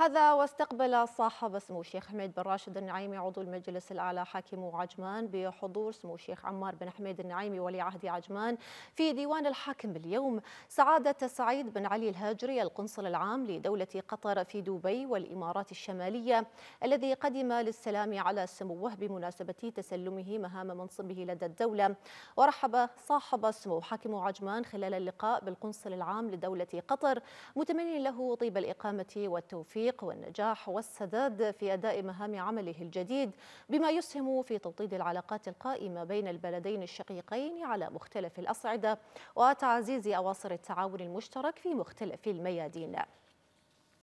هذا واستقبل صاحب سمو الشيخ حميد بن راشد النعيمي عضو المجلس الاعلى حاكم عجمان بحضور سمو الشيخ عمار بن حميد النعيمي ولي عهد عجمان في ديوان الحاكم اليوم سعاده سعيد بن علي الهاجري القنصل العام لدوله قطر في دبي والامارات الشماليه الذي قدم للسلام على سموه بمناسبه تسلمه مهام منصبه لدى الدوله ورحب صاحب سمو حاكم عجمان خلال اللقاء بالقنصل العام لدوله قطر متمنيا له طيب الاقامه والتوفيق التوفيق والنجاح والسداد في أداء مهام عمله الجديد بما يسهم في توطيد العلاقات القائمة بين البلدين الشقيقين على مختلف الأصعدة وتعزيز أواصر التعاون المشترك في مختلف الميادين